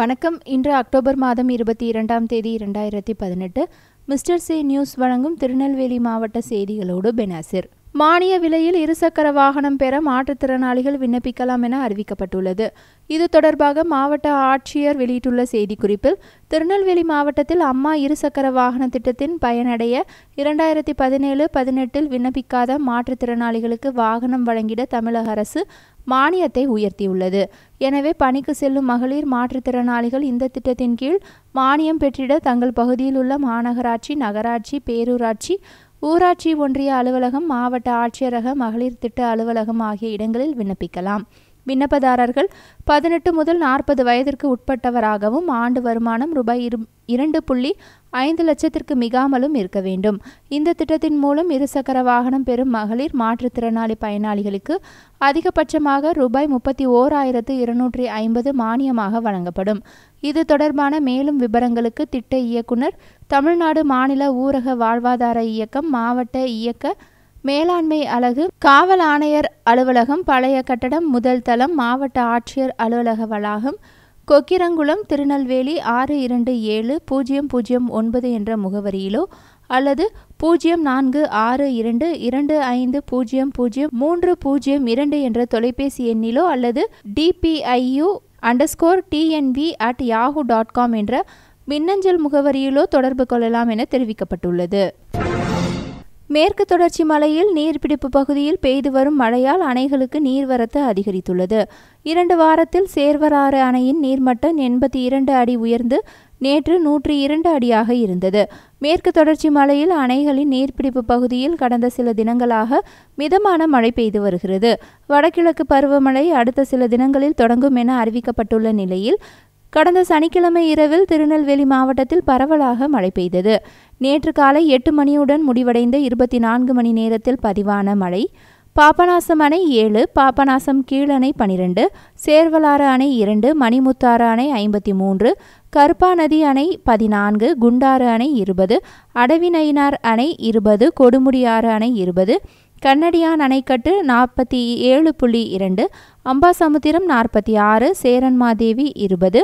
வணக்கம் இன்று அக்டோபர் மாதம் இருபத்தி இரண்டாம் தேதி இரண்டாயிரத்தி பதினெட்டு மிஸ்டர் சே நியூஸ் வழங்கும் திருநெல்வேலி மாவட்ட செய்திகளோடு பெனாசிர் மானிய விலையில் இருசக்கர வாகனம் பெற மாற்றுத்திறனாளிகள் விண்ணப்பிக்கலாம் என அறிவிக்கப்பட்டுள்ளது இது தொடர்பாக மாவட்ட ஆட்சியர் வெளியிட்டுள்ள செய்திக்குறிப்பில் திருநெல்வேலி மாவட்டத்தில் அம்மா இருசக்கர வாகன திட்டத்தின் பயனடைய இரண்டாயிரத்தி பதினேழு பதினெட்டில் விண்ணப்பிக்காத மாற்றுத்திறனாளிகளுக்கு வாகனம் வழங்கிட தமிழக அரசு மானியத்தை உயர்த்தியுள்ளது எனவே பணிக்கு செல்லும் மகளிர் மாற்றுத்திறனாளிகள் இந்த திட்டத்தின் கீழ் மானியம் பெற்றிட தங்கள் பகுதியில் உள்ள மாநகராட்சி நகராட்சி பேரூராட்சி ஊராட்சி ஒன்றிய அலுவலகம் மாவட்ட ஆட்சியரக மகளிர் திட்ட அலுவலகம் ஆகிய இடங்களில் விண்ணப்பிக்கலாம் விண்ணப்பதாரர்கள் பதினெட்டு முதல் நாற்பது வயதிற்கு உட்பட்டவராகவும் ஆண்டு வருமானம் ரூபாய் இரு இரண்டு புள்ளி ஐந்து லட்சத்திற்கு மிகாமலும் இருக்க வேண்டும் இந்த திட்டத்தின் மூலம் இருசக்கர வாகனம் பெறும் மகளிர் மாற்றுத்திறனாளி பயனாளிகளுக்கு அதிகபட்சமாக ரூபாய் முப்பத்தி ஓர் ஆயிரத்து இருநூற்றி ஐம்பது மானியமாக வழங்கப்படும் இது தொடர்பான மேலும் விவரங்களுக்கு திட்ட இயக்குனர் தமிழ்நாடு மாநில ஊரக வாழ்வாதார இயக்கம் மாவட்ட இயக்க மேலாண்மை அலகு காவல் ஆணையர் அலுவலகம் பழைய கட்டடம் முதல் தளம் மாவட்ட ஆட்சியர் அலுவலக வளாகம் கொக்கிரங்குளம் திருநெல்வேலி ஆறு இரண்டு ஏழு பூஜ்ஜியம் பூஜ்ஜியம் ஒன்பது என்ற முகவரியிலோ அல்லது பூஜ்ஜியம் நான்கு ஆறு இரண்டு இரண்டு ஐந்து பூஜ்ஜியம் பூஜ்ஜியம் மூன்று பூஜ்ஜியம் இரண்டு என்ற தொலைபேசி எண்ணிலோ அல்லது DPIU underscore DNV at Yahoo dot com என்ற மின்னஞ்சல் முகவரியிலோ தொடர்பு கொள்ளலாம் என தெரிவிக்கப்பட்டுள்ளது மேற்கு தொடர்ச்சி மலையில் நீர்பிடிப்பு பகுதியில் பெய்து வரும் மழையால் அணைகளுக்கு நீர்வரத்து அதிகரித்துள்ளது இரண்டு வாரத்தில் சேர்வராறு அணையின் நீர்மட்டம் எண்பத்தி இரண்டு அடி உயர்ந்து நேற்று நூற்றி இரண்டு அடியாக இருந்தது மேற்கு தொடர்ச்சி மலையில் அணைகளின் நீர்பிடிப்பு பகுதியில் கடந்த சில தினங்களாக மிதமான மழை பெய்து வருகிறது வடகிழக்கு பருவமழை அடுத்த சில தினங்களில் தொடங்கும் என அறிவிக்கப்பட்டுள்ள நிலையில் கடந்த சனிக்கிழமை இரவில் திருநெல்வேலி மாவட்டத்தில் பரவலாக மழை பெய்தது நேற்று காலை எட்டு மணியுடன் முடிவடைந்த இருபத்தி நான்கு மணி நேரத்தில் பதிவான மழை பாபநாசம் அணை ஏழு பாபநாசம் கீழணை பனிரெண்டு சேர்வலாறு அணை இரண்டு மணிமுத்தாறு அணை ஐம்பத்தி மூன்று கருப்பா நதி அணை பதினான்கு குண்டாறு அணை இருபது அடவிநயினார் அணை இருபது கொடுமுடியாறு அணை இருபது கண்ணடியான் அணைக்கட்டு நாற்பத்தி ஏழு புள்ளி இரண்டு அம்பாசமுத்திரம் நாற்பத்தி ஆறு சேரன்மாதேவி இருபது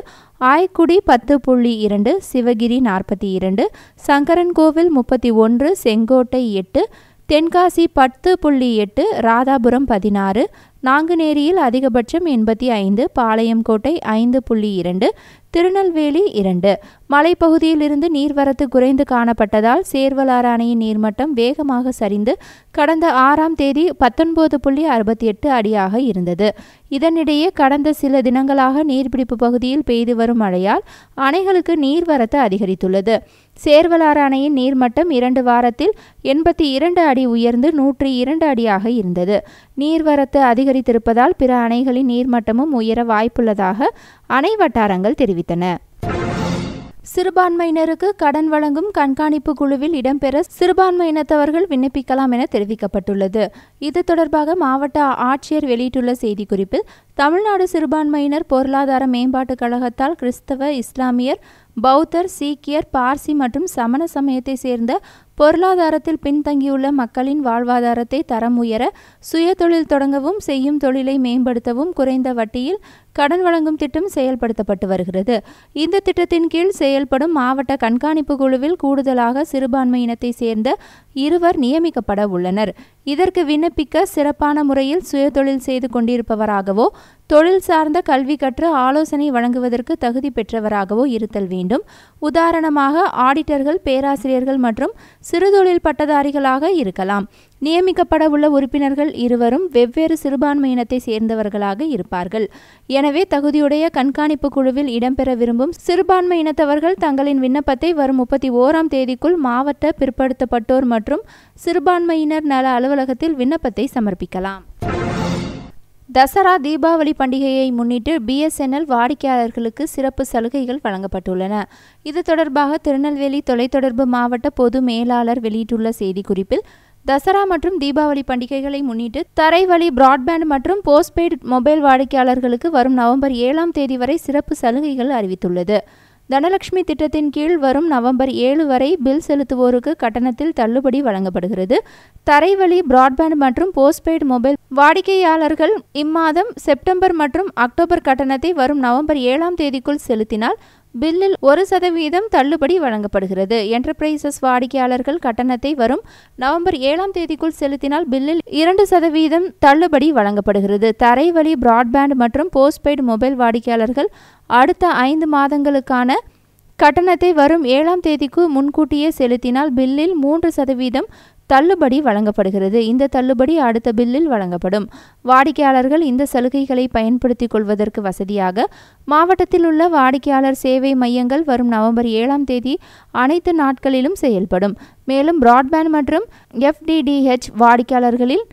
ஆய்க்குடி பத்து புள்ளி இரண்டு சிவகிரி நாற்பத்தி இரண்டு சங்கரன்கோவில் முப்பத்தி ஒன்று செங்கோட்டை எட்டு தென்காசி பத்து புள்ளி எட்டு ராதாபுரம் பதினாறு நாங்குநேரியில் அதிகபட்சம் எண்பத்தி ஐந்து பாளையங்கோட்டை ஐந்து புள்ளி இரண்டு திருநெல்வேலி இரண்டு மலைப்பகுதியிலிருந்து நீர்வரத்து குறைந்து காணப்பட்டதால் சேர்வலாறு அணையின் நீர்மட்டம் வேகமாக சரிந்து கடந்த ஆறாம் தேதி பத்தொன்பது புள்ளி அறுபத்தி எட்டு அடியாக இருந்தது இதனிடையே கடந்த சில தினங்களாக நீர்பிடிப்பு பகுதியில் பெய்து வரும் மழையால் அணைகளுக்கு நீர்வரத்து அதிகரித்துள்ளது சேர்வலாறு அணையின் நீர்மட்டம் இரண்டு வாரத்தில் எண்பத்தி இரண்டு அடி உயர்ந்து நூற்றி இரண்டு அடியாக இருந்தது நீர்வரத்து அதிகரித்திருப்பதால் பிற அணைகளின் நீர்மட்டமும் உயர வாய்ப்புள்ளதாக அணை வட்டாரங்கள் தெரிவித்தன சிறுபான்மையினருக்கு கடன் வழங்கும் கண்காணிப்பு குழுவில் இடம்பெற சிறுபான்மையினத்தவர்கள் விண்ணப்பிக்கலாம் என தெரிவிக்கப்பட்டுள்ளது இது தொடர்பாக மாவட்ட ஆட்சியர் வெளியிட்டுள்ள செய்திக்குறிப்பில் தமிழ்நாடு சிறுபான்மையினர் பொருளாதார மேம்பாட்டுக் கழகத்தால் கிறிஸ்தவ இஸ்லாமியர் பௌத்தர் சீக்கியர் பார்சி மற்றும் சமண சமயத்தை சேர்ந்த பொருளாதாரத்தில் பின்தங்கியுள்ள மக்களின் வாழ்வாதாரத்தை தரம் உயர சுய தொழில் தொடங்கவும் செய்யும் தொழிலை மேம்படுத்தவும் குறைந்த வட்டியில் கடன் வழங்கும் திட்டம் செயல்படுத்தப்பட்டு வருகிறது இந்த திட்டத்தின் கீழ் செயல்படும் மாவட்ட கண்காணிப்பு குழுவில் கூடுதலாக சிறுபான்மை இனத்தை சேர்ந்த இருவர் நியமிக்கப்பட உள்ளனர் இதற்கு விண்ணப்பிக்க சிறப்பான முறையில் சுயதொழில் செய்து கொண்டிருப்பவராகவோ தொழில் சார்ந்த கல்வி கற்று ஆலோசனை வழங்குவதற்கு தகுதி பெற்றவராகவோ இருத்தல் வேண்டும் உதாரணமாக ஆடிட்டர்கள் பேராசிரியர்கள் மற்றும் சிறுதொழில் பட்டதாரிகளாக இருக்கலாம் நியமிக்கப்பட உள்ள உறுப்பினர்கள் இருவரும் வெவ்வேறு சிறுபான்மை இனத்தை சேர்ந்தவர்களாக இருப்பார்கள் எனவே தகுதியுடைய கண்காணிப்பு குழுவில் இடம்பெற விரும்பும் சிறுபான்மை இனத்தவர்கள் தங்களின் விண்ணப்பத்தை வரும் முப்பத்தி ஓராம் தேதிக்குள் மாவட்ட பிற்படுத்தப்பட்டோர் மற்றும் சிறுபான்மையினர் நல அலுவலகத்தில் விண்ணப்பத்தை சமர்ப்பிக்கலாம் தசரா தீபாவளி பண்டிகையை முன்னிட்டு பிஎஸ்என்எல் வாடிக்கையாளர்களுக்கு சிறப்பு சலுகைகள் வழங்கப்பட்டுள்ளன இது தொடர்பாக திருநெல்வேலி தொலைத்தொடர்பு மாவட்ட பொது மேலாளர் வெளியிட்டுள்ள செய்திக்குறிப்பில் தசரா மற்றும் தீபாவளி பண்டிகைகளை முன்னிட்டு தரைவழி பிராட்பேண்ட் மற்றும் போஸ்ட்பெய்டு மொபைல் வாடிக்கையாளர்களுக்கு வரும் நவம்பர் ஏழாம் தேதி வரை சிறப்பு சலுகைகள் அறிவித்துள்ளது தனலட்சுமி திட்டத்தின் கீழ் வரும் நவம்பர் ஏழு வரை பில் செலுத்துவோருக்கு கட்டணத்தில் தள்ளுபடி வழங்கப்படுகிறது தரைவழி பிராட்பேண்ட் மற்றும் போஸ்ட்பெய்டு மொபைல் வாடிக்கையாளர்கள் இம்மாதம் செப்டம்பர் மற்றும் அக்டோபர் கட்டணத்தை வரும் நவம்பர் ஏழாம் தேதிக்குள் செலுத்தினால் பில்லில் ஒரு சதவீதம் தள்ளுபடி வழங்கப்படுகிறது என்டர்பிரைசஸ் வாடிக்கையாளர்கள் கட்டணத்தை வரும் நவம்பர் ஏழாம் தேதிக்குள் செலுத்தினால் பில்லில் இரண்டு சதவீதம் தள்ளுபடி வழங்கப்படுகிறது தரைவழி பிராட்பேண்ட் மற்றும் போஸ்ட்பெய்டு மொபைல் வாடிக்கையாளர்கள் அடுத்த ஐந்து மாதங்களுக்கான கட்டணத்தை வரும் ஏழாம் தேதிக்கு முன்கூட்டியே செலுத்தினால் பில்லில் மூன்று சதவீதம் தள்ளுபடி வழங்கப்படுகிறது இந்த தள்ளுபடி அடுத்த பில்லில் வழங்கப்படும் வாடிக்கையாளர்கள் இந்த சலுகைகளை பயன்படுத்திக் கொள்வதற்கு வசதியாக மாவட்டத்தில் உள்ள வாடிக்கையாளர் சேவை மையங்கள் வரும் நவம்பர் ஏழாம் தேதி அனைத்து நாட்களிலும் செயல்படும் மேலும் பிராட்பேண்ட் மற்றும் எஃப்டிடிஹெச் வாடிக்கையாளர்களில்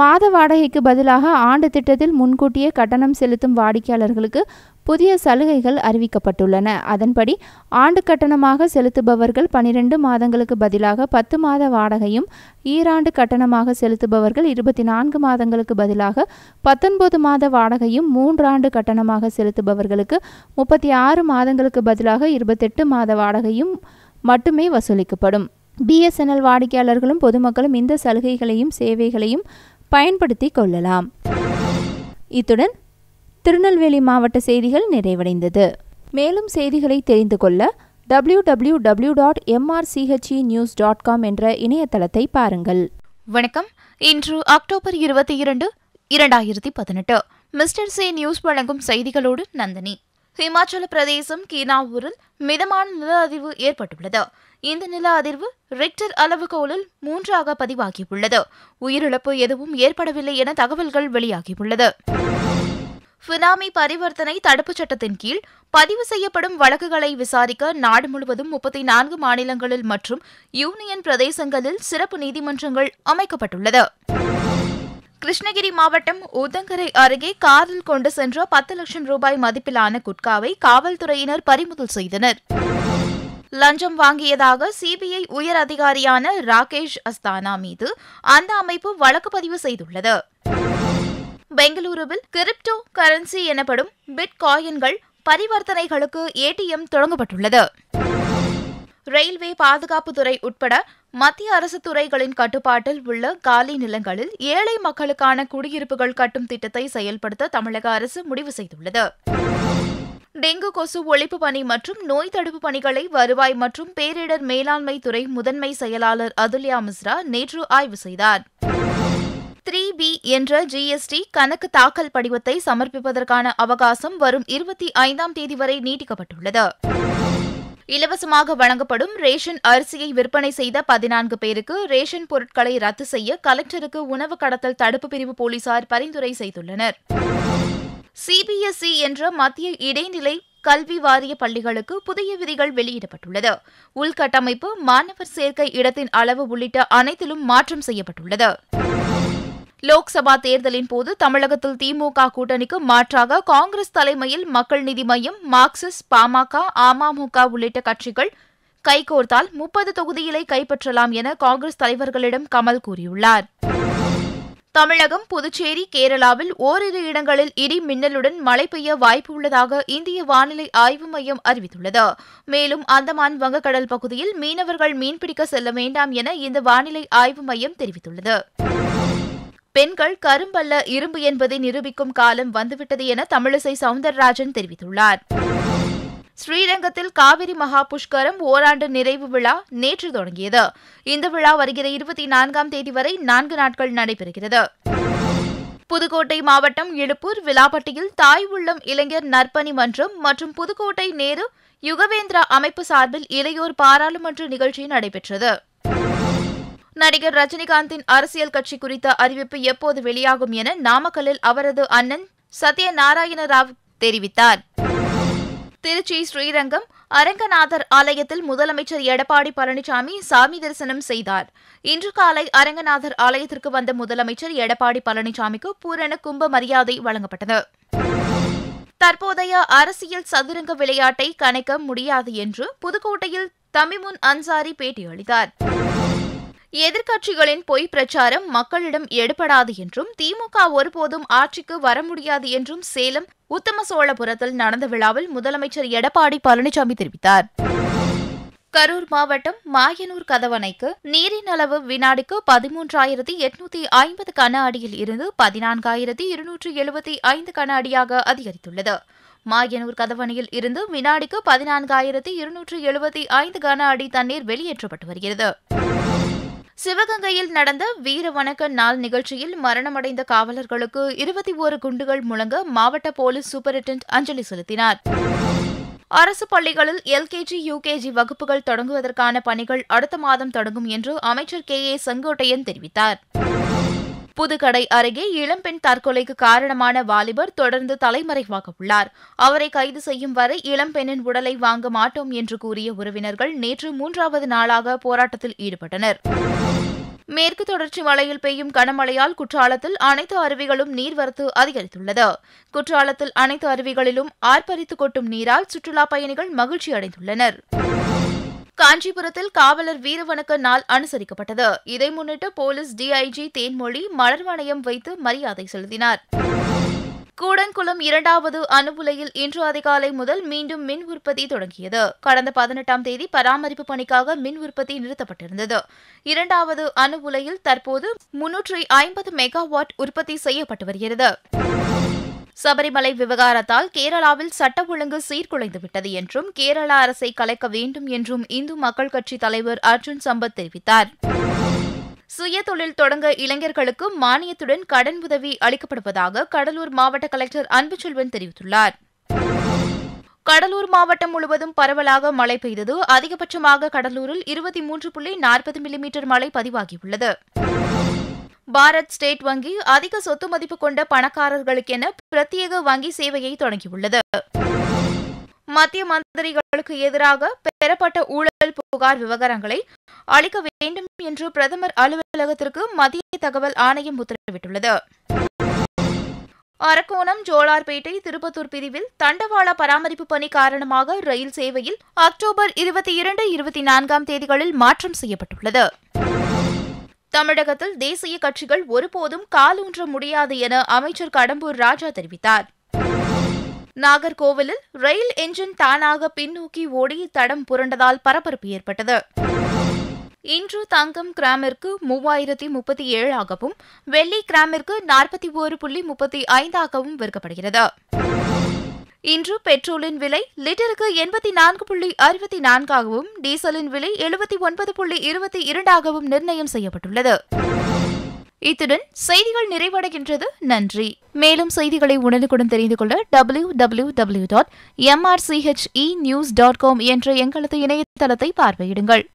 மாத வாடகைக்கு பதிலாக ஆண்டு திட்டத்தில் முன்கூட்டியே கட்டணம் செலுத்தும் வாடிக்கையாளர்களுக்கு புதிய சலுகைகள் அறிவிக்கப்பட்டுள்ளன அதன்படி ஆண்டு கட்டணமாக செலுத்துபவர்கள் பனிரெண்டு மாதங்களுக்கு பதிலாக பத்து மாத வாடகையும் ஈராண்டு கட்டணமாக செலுத்துபவர்கள் இருபத்தி நான்கு மாதங்களுக்கு பதிலாக பத்தொன்பது மாத வாடகையும் மூன்றாண்டு கட்டணமாக செலுத்துபவர்களுக்கு முப்பத்தி ஆறு மாதங்களுக்கு பதிலாக இருபத்தெட்டு மாத வாடகையும் மட்டுமே வசூலிக்கப்படும் பிஎஸ்என்எல் வாடிக்கையாளர்களும் பொதுமக்களும் இந்த சலுகைகளையும் சேவைகளையும் பயன்படுத்தி கொள்ளலாம் இத்துடன் திருநெல்வேலி மாவட்ட செய்திகள் நிறைவடைந்தது மேலும் செய்திகளை தெரிந்து கொள்ள W W W dot MRCHE news dot com என்ற இணையதளத்தை பாருங்கள் வணக்கம் இன்று அக்டோபர் இருபத்தி இரண்டு இரண்டாயிரத்தி பதினெட்டு மிஸ்டர் சி நியூஸ் வழங்கும் செய்திகளோடு நந்தினி ஹிமாச்சல பிரதேசம் கீனாவூரில் மிதமான நில அதிர்வு ஏற்பட்டுள்ளது இந்த நில அதிர்வு ரிக்டர் அளவுகோலில் மூன்றாக பதிவாகியுள்ளது உயிரிழப்பு எதுவும் ஏற்படவில்லை என தகவல்கள் வெளியாகியுள்ளது பினாமி பரிவர்த்தனை தடுப்புச் சட்டத்தின் கீழ் பதிவு செய்யப்படும் வழக்குகளை விசாரிக்க நாடு முழுவதும் முப்பத்தி நான்கு மாநிலங்களில் மற்றும் யூனியன் பிரதேசங்களில் சிறப்பு நீதிமன்றங்கள் அமைக்கப்பட்டுள்ளது கிருஷ்ணகிரி மாவட்டம் உதங்கரை அருகே காரில் கொண்டு சென்ற பத்து லட்சம் ரூபாய் மதிப்பிலான குட்காவை காவல்துறையினர் பறிமுதல் செய்தனர் லஞ்சம் வாங்கியதாக சிபிஐ உயர் அதிகாரியான ராகேஷ் அஸ்தானா மீது அந்த அமைப்பு வழக்கு பதிவு செய்துள்ளது பெங்களூருவில் கிரிப்டோ கரன்சி எனப்படும் பிட் காயின்கள் பரிவர்த்தனைகளுக்கு ஏடிஎம் தொடங்கப்பட்டுள்ளது ரயில்வே பாதுகாப்புத்துறை உட்பட மத்திய அரசு துறைகளின் கட்டுப்பாட்டில் உள்ள காலி நிலங்களில் ஏழை மக்களுக்கான குடியிருப்புகள் கட்டும் திட்டத்தை செயல்படுத்த தமிழக அரசு முடிவு செய்துள்ளது டெங்கு கொசு ஒழிப்பு பணி மற்றும் நோய் தடுப்பு பணிகளை வருவாய் மற்றும் பேரிடர் மேலாண்மை துறை முதன்மை செயலாளர் அதுல்யா மிஸ்ரா நேற்று ஆய்வு செய்தார் த்ரீ பி என்ற ஜிஎஸ்டி கணக்கு தாக்கல் படிவத்தை சமர்ப்பிப்பதற்கான அவகாசம் வரும் இருபத்தி ஐந்தாம் தேதி வரை நீட்டிக்கப்பட்டுள்ளது இலவசமாக வழங்கப்படும் ரேஷன் அரிசியை விற்பனை செய்த பதினான்கு பேருக்கு ரேஷன் பொருட்களை ரத்து செய்ய கலெக்டருக்கு உணவு கடத்தல் தடுப்பு பிரிவு போலீசார் பரிந்துரை செய்துள்ளனர் சிபிஎஸ்இ என்ற மத்திய இடைநிலை கல்வி வாரிய பள்ளிகளுக்கு புதிய விதிகள் வெளியிடப்பட்டுள்ளது உள்கட்டமைப்பு மாணவர் சேர்க்கை இடத்தின் அளவு உள்ளிட்ட அனைத்திலும் மாற்றம் செய்யப்பட்டுள்ளது லோக்சபா தேர்தலின் போது தமிழகத்தில் திமுக கூட்டணிக்கு மாற்றாக காங்கிரஸ் தலைமையில் மக்கள் நீதி மையம் மார்க்சிஸ்ட் பாமக அமமுக உள்ளிட்ட கட்சிகள் கைகோர்த்தால் முப்பது தொகுதிகளை கைப்பற்றலாம் என காங்கிரஸ் தலைவர்களிடம் கமல் கூறியுள்ளார் தமிழகம் புதுச்சேரி கேரளாவில் ஓரிரு இடங்களில் இடி மின்னலுடன் மழை பெய்ய வாய்ப்பு உள்ளதாக இந்திய வானிலை ஆய்வு மையம் அறிவித்துள்ளது மேலும் அந்தமான் வங்கக்கடல் பகுதியில் மீனவர்கள் மீன்பிடிக்க செல்ல வேண்டாம் என இந்த வானிலை ஆய்வு மையம் தெரிவித்துள்ளது பெண்கள் கரும்பல்ல இரும்பு என்பதை நிரூபிக்கும் காலம் வந்துவிட்டது என தமிழிசை சவுந்தரராஜன் தெரிவித்துள்ளார் ஸ்ரீரங்கத்தில் காவிரி மகா புஷ்கரம் ஓராண்டு நிறைவு விழா நேற்று தொடங்கியது இந்த விழா வருகிற இருபத்தி நான்காம் தேதி வரை நான்கு நாட்கள் நடைபெறுகிறது புதுக்கோட்டை மாவட்டம் இழுப்பூர் விலாப்பட்டியில் தாய் உள்ளம் இளைஞர் நற்பணி மன்றம் மற்றும் புதுக்கோட்டை நேரு யுகவேந்திரா அமைப்பு சார்பில் இளையோர் பாராளுமன்ற நிகழ்ச்சி நடைபெற்றது நடிகர் ரஜினிகாந்தின் அரசியல் கட்சி குறித்த அறிவிப்பு எப்போது வெளியாகும் என நாமக்கல்லில் அவரது அண்ணன் சத்யநாராயண ராவ் தெரிவித்தார் திருச்சி ஸ்ரீரங்கம் அரங்கநாதர் ஆலயத்தில் முதலமைச்சர் எடப்பாடி பழனிசாமி சாமி தரிசனம் செய்தார் இன்று காலை அரங்கநாதர் ஆலயத்திற்கு வந்த முதலமைச்சர் எடப்பாடி பழனிசாமிக்கு பூரண கும்ப மரியாதை வழங்கப்பட்டது தற்போதைய அரசியல் சதுரங்க விளையாட்டை கணக்க முடியாது என்று புதுக்கோட்டையில் தமிமுன் அன்சாரி பேட்டியளித்தார் எதிர்க்கட்சிகளின் பொய் பிரச்சாரம் மக்களிடம் எடுபடாது என்றும் திமுக ஒருபோதும் ஆட்சிக்கு வர முடியாது என்றும் சேலம் உத்தம சோழபுரத்தில் நடந்த விழாவில் முதலமைச்சர் எடப்பாடி பழனிசாமி தெரிவித்தார் கரூர் மாவட்டம் மாயனூர் கதவணைக்கு நீரின் அளவு வினாடிக்கு பதிமூன்றாயிரத்தி எட்நூத்தி ஐம்பது கன அடியில் இருந்து பதினான்காயிரத்தி இருநூற்றி எழுபத்தி ஐந்து கன அடியாக அதிகரித்துள்ளது மாயனூர் கதவணையில் இருந்து வினாடிக்கு பதினான்காயிரத்தி இருநூற்றி எழுபத்தி ஐந்து கன அடி தண்ணீர் வெளியேற்றப்பட்டு வருகிறது சிவகங்கையில் நடந்த வீர வணக்க நாள் நிகழ்ச்சியில் மரணமடைந்த காவலர்களுக்கு இருபத்தி ஓரு குண்டுகள் முழங்க மாவட்ட போலீஸ் சூப்பரிண்டென்ட் அஞ்சலி செலுத்தினார் அரசு பள்ளிகளில் எல்கேஜி யுகேஜி வகுப்புகள் தொடங்குவதற்கான பணிகள் அடுத்த மாதம் தொடங்கும் என்று அமைச்சர் கே ஏ செங்கோட்டையன் தெரிவித்தார் புதுக்கடை அருகே இளம்பெண் தற்கொலைக்கு காரணமான வாலிபர் தொடர்ந்து தலைமறைவாக உள்ளார் அவரை கைது செய்யும் வரை இளம்பெண்ணின் உடலை வாங்க மாட்டோம் என்று கூறிய உறவினர்கள் நேற்று மூன்றாவது நாளாக போராட்டத்தில் ஈடுபட்டனர் மேற்கு தொடர்ச்சி மலையில் பெய்யும் கனமழையால் குற்றாலத்தில் அனைத்து அருவிகளும் நீர்வரத்து அதிகரித்துள்ளது குற்றாலத்தில் அனைத்து அருவிகளிலும் ஆர்ப்பரித்து கொட்டும் நீரால் சுற்றுலாப் பயணிகள் மகிழ்ச்சி அடைந்துள்ளனர் காஞ்சிபுரத்தில் காவலர் வீரவணக்க நாள் அனுசரிக்கப்பட்டது இதை முன்னிட்டு போலீஸ் டிஐஜி தேன்மொழி மலர் வைத்து மரியாதை செலுத்தினார் கூடங்குளம் இரண்டாவது அணு உலையில் இன்று அதிகாலை முதல் மீண்டும் மின் உற்பத்தி தொடங்கியது கடந்த பதினெட்டாம் தேதி பராமரிப்பு பணிக்காக மின் உற்பத்தி நிறுத்தப்பட்டிருந்தது இரண்டாவது அணு உலையில் தற்போது முன்னூற்றி ஐம்பது மெகாவாட் உற்பத்தி செய்யப்பட்டு வருகிறது சபரிமலை விவகாரத்தால் கேரளாவில் சட்ட ஒழுங்கு சீர்குலைந்துவிட்டது என்றும் கேரள அரசை கலைக்க வேண்டும் என்றும் இந்து மக்கள் கட்சி தலைவர் அர்ஜுன் சம்பத் தெரிவித்தார் சுய தொழில் தொடங்க இளைஞர்களுக்கு மானியத்துடன் கடன் உதவி அளிக்கப்படுவதாக கடலூர் மாவட்ட கலெக்டர் அன்புச்செல்வன் தெரிவித்துள்ளார் கடலூர் மாவட்டம் முழுவதும் பரவலாக மழை பெய்தது அதிகபட்சமாக கடலூரில் இருபத்தி மூன்று புள்ளி நாற்பது மில்லிமீட்டர் மழை பதிவாகியுள்ளது பாரத் ஸ்டேட் வங்கி அதிக சொத்து மதிப்பு கொண்ட பணக்காரர்களுக்கென பிரத்யேக வங்கி சேவையை தொடங்கியுள்ளது மத்திய மந்திரிகளுக்கு எதிராக பெறப்பட்ட ஊழல் புகார் விவகாரங்களை அளிக்க வேண்டும் என்று பிரதமர் அலுவலகத்திற்கு மத்திய தகவல் ஆணையம் உத்தரவிட்டுள்ளது அரக்கோணம் ஜோலார்பேட்டை திருப்பத்தூர் பிரிவில் தண்டவாள பராமரிப்பு பணி காரணமாக ரயில் சேவையில் அக்டோபர் இருபத்தி இரண்டு இருபத்தி நான்காம் தேதிகளில் மாற்றம் செய்யப்பட்டுள்ளது தமிழகத்தில் தேசிய கட்சிகள் ஒருபோதும் காலூன்ற முடியாது என அமைச்சர் கடம்பூர் ராஜா தெரிவித்தார் நாகர்கோவிலில் ரயில் என்ஜின் தானாக பின்னோக்கி ஓடி தடம் புரண்டதால் பரபரப்பு ஏற்பட்டது இன்று தங்கம் கிராமிற்கு மூவாயிரத்தி முப்பத்தி ஏழாகவும் வெள்ளி கிராமிற்கு நாற்பத்தி ஒரு புள்ளி முப்பத்தி ஐந்தாகவும் விற்கப்படுகிறது இன்று பெட்ரோலின் விலை லிட்டருக்கு எண்பத்தி நான்கு புள்ளி அறுபத்தி நான்காகவும் டீசலின் விலை எழுபத்தி ஒன்பது புள்ளி இருபத்தி இரண்டாகவும் நிர்ணயம் செய்யப்பட்டுள்ளது இத்துடன் செய்திகள் நிறைவடைகின்றது நன்றி மேலும் செய்திகளை உடனுக்குடன் தெரிந்து கொள்ள W W W dot MRCHE news dot com என்ற எங்களது இணையதளத்தை பார்வையிடுங்கள்